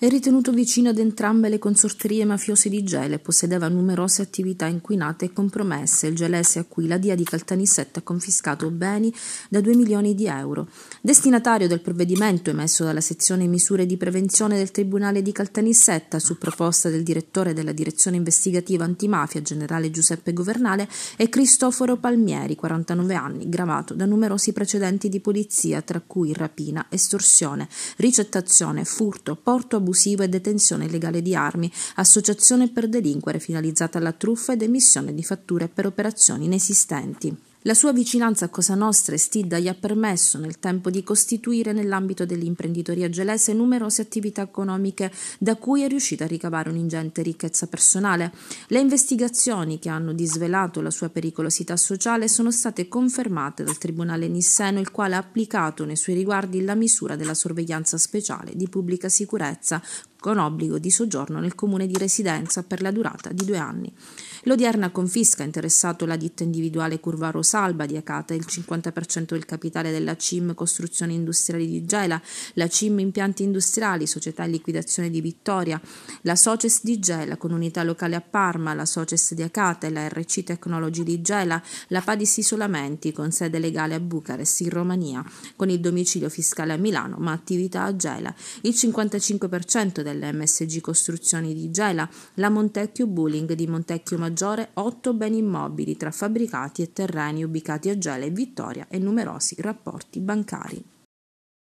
È ritenuto vicino ad entrambe le consorterie mafiose di Gele, possedeva numerose attività inquinate e compromesse. Il gelese a cui la Dia di Caltanissetta ha confiscato beni da 2 milioni di euro. Destinatario del provvedimento emesso dalla sezione misure di prevenzione del Tribunale di Caltanissetta su proposta del direttore della direzione investigativa antimafia, generale Giuseppe Governale, è Cristoforo Palmieri, 49 anni, gravato da numerosi precedenti di polizia, tra cui rapina, estorsione, ricettazione, furto, porto a abusivo e detenzione illegale di armi, associazione per delinquere finalizzata alla truffa ed emissione di fatture per operazioni inesistenti. La sua vicinanza a Cosa Nostra e Stidda gli ha permesso nel tempo di costituire nell'ambito dell'imprenditoria gelese numerose attività economiche da cui è riuscita a ricavare un'ingente ricchezza personale. Le investigazioni che hanno disvelato la sua pericolosità sociale sono state confermate dal Tribunale Nisseno, il quale ha applicato nei suoi riguardi la misura della sorveglianza speciale di pubblica sicurezza con obbligo di soggiorno nel comune di residenza per la durata di due anni. L'odierna confisca ha interessato la ditta individuale Curvaro Salba di Acata, il 50% del capitale della CIM Costruzioni Industriali di Gela, la CIM Impianti Industriali, società in liquidazione di Vittoria, la Soces di Gela con unità locale a Parma, la Soces di Acate, la RC Technology di Gela, la Padis Isolamenti con sede legale a Bucarest in Romania, con il domicilio fiscale a Milano ma attività a Gela, il 55% delle MSG Costruzioni di Gela, la Montecchio Bullying di Montecchio Maggiore, otto beni immobili tra fabbricati e terreni ubicati a Gela e Vittoria e numerosi rapporti bancari.